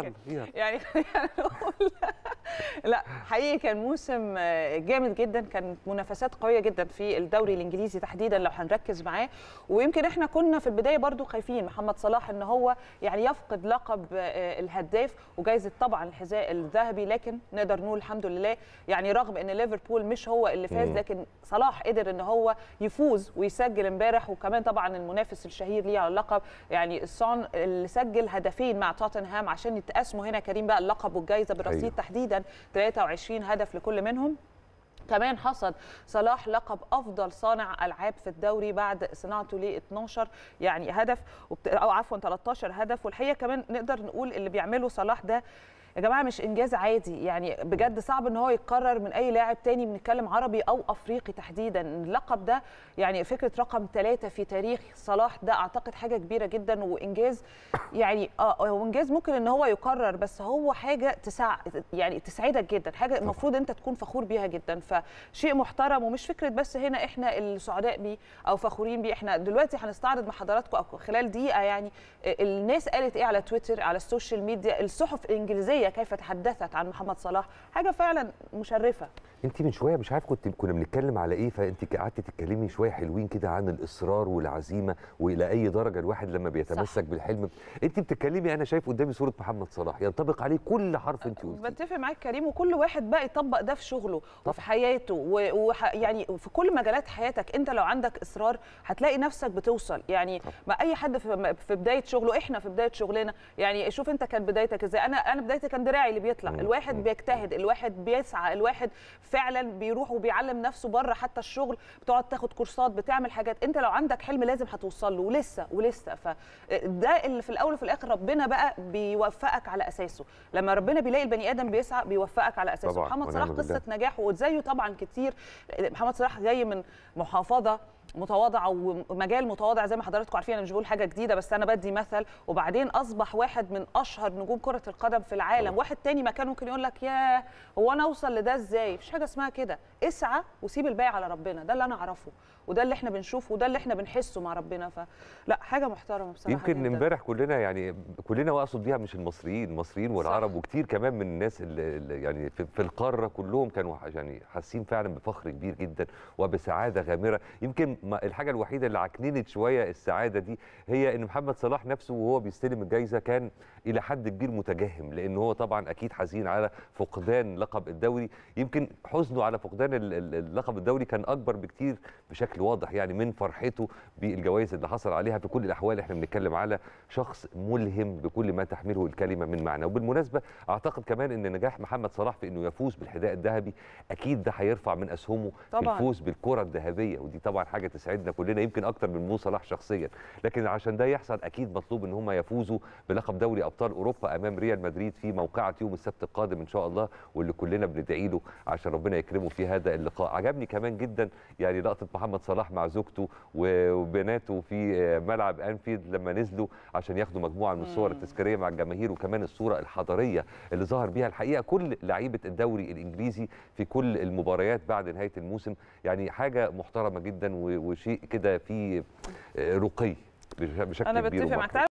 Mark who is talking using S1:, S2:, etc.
S1: يلا يعني خلينا نقول لا حقيقي كان موسم آه، جامد جدا كانت منافسات قويه جدا في الدوري الانجليزي تحديدا لو هنركز معاه ويمكن احنا كنا في البدايه برضو خايفين محمد صلاح ان هو يعني يفقد لقب آه، الهداف وجائزه طبعا الحذاء الذهبي لكن نقدر نقول الحمد لله يعني رغم ان ليفربول مش هو اللي فاز لكن صلاح قدر ان هو يفوز ويسجل امبارح وكمان طبعا المنافس الشهير ليه على اللقب يعني الصون اللي سجل هدفين مع توتنهام عشان تقاسموا هنا كريم بقى اللقب والجائزه بالرصيد أيوه. تحديدا 23 هدف لكل منهم كمان حصد صلاح لقب افضل صانع العاب في الدوري بعد صناعته ل 12 يعني هدف او عفوا 13 هدف والحقيقه كمان نقدر نقول اللي بيعمله صلاح ده يا جماعه مش انجاز عادي يعني بجد صعب ان هو يتكرر من اي لاعب تاني بنتكلم عربي او افريقي تحديدا اللقب ده يعني فكره رقم ثلاثه في تاريخ صلاح ده اعتقد حاجه كبيره جدا وانجاز يعني اه هو آه، انجاز ممكن ان هو يكرر بس هو حاجه تسع يعني تسعدك جدا حاجه المفروض انت تكون فخور بيها جدا فشيء محترم ومش فكره بس هنا احنا السعداء بيه او فخورين بيه احنا دلوقتي هنستعرض مع حضراتكم خلال دقيقه يعني الناس قالت ايه على تويتر على السوشيال ميديا الصحف الانجليزيه الصحفيه كيف تحدثت عن محمد صلاح حاجه فعلا مشرفه
S2: انت من شويه مش عارف كنت كنا بنتكلم على ايه فانت قعدتي تتكلمي شويه حلوين كده عن الاصرار والعزيمه والى اي درجه الواحد لما بيتمسك صح. بالحلم انت بتتكلمي انا شايف قدامي صوره محمد صلاح ينطبق عليه كل حرف انت قلتيه
S1: بتفق معاك كريم وكل واحد بقى يطبق ده في شغله طب. وفي حياته ويعني وح... يعني في كل مجالات حياتك انت لو عندك اصرار هتلاقي نفسك بتوصل يعني ما اي حد في... بدايه شغله احنا في بدايه شغلنا يعني شوف انت كانت بدايتك ازاي انا انا بدايتي كان دراعي اللي بيطلع الواحد بيجتهد الواحد بيسعى الواحد فعلا بيروح وبيعلم نفسه بره حتى الشغل بتقعد تاخد كورسات بتعمل حاجات انت لو عندك حلم لازم هتوصل له ولسه ولسه فده اللي في الاول وفي الاخر ربنا بقى بيوفقك على اساسه لما ربنا بيلاقي البني ادم بيسعى بيوفقك على اساسه محمد صلاح قصه نجاحه وزيه طبعا كتير محمد صلاح جاي من محافظه متواضع ومجال متواضع زي ما حضراتكم عارفين انا مش بقول حاجه جديده بس انا بدي مثل وبعدين اصبح واحد من اشهر نجوم كره القدم في العالم واحد تاني مكانه ممكن يقول لك ياه هو انا اوصل لده ازاي مفيش حاجه اسمها كده اسعى وسيب الباقي على ربنا ده اللي انا اعرفه وده اللي احنا بنشوفه وده اللي احنا بنحسه مع ربنا فلا حاجه محترمه بصراحه يمكن
S2: امبارح كلنا يعني كلنا واقصد بيها مش المصريين المصريين والعرب صح. وكتير كمان من الناس اللي يعني في, في القاره كلهم كانوا يعني حاسين فعلا بفخر كبير جدا وبسعاده غامره يمكن الحاجه الوحيده اللي عكننت شويه السعاده دي هي ان محمد صلاح نفسه وهو بيستلم الجايزه كان الى حد كبير متجهم لان هو طبعا اكيد حزين على فقدان لقب الدوري يمكن حزنه على فقدان اللقب الدوري كان اكبر بكتير بشكل بشكل واضح يعني من فرحته بالجوائز اللي حصل عليها في كل الاحوال احنا بنتكلم على شخص ملهم بكل ما تحمله الكلمه من معنى وبالمناسبه اعتقد كمان ان نجاح محمد صلاح في انه يفوز بالحذاء الذهبي اكيد ده هيرفع من اسهمه طبعا. في الفوز بالكره الذهبيه ودي طبعا حاجه تسعدنا كلنا يمكن اكتر من مو صلاح شخصيا لكن عشان ده يحصل اكيد مطلوب ان هم يفوزوا بلقب دوري ابطال اوروبا امام ريال مدريد في موقعه يوم السبت القادم ان شاء الله واللي كلنا بندعي له عشان ربنا يكرمه في هذا اللقاء عجبني كمان جدا يعني لقطه محمد محمد صلاح مع زوجته وبناته في آه، ملعب انفيلد لما نزلوا عشان ياخدوا مجموعه من الصور التذكاريه مع الجماهير وكمان الصوره الحضاريه اللي ظهر بيها الحقيقه كل لعيبه الدوري الانجليزي في كل المباريات بعد نهايه الموسم يعني حاجه محترمه جدا وشيء كده فيه آه، رقي بشكل كبير انا
S1: بتفق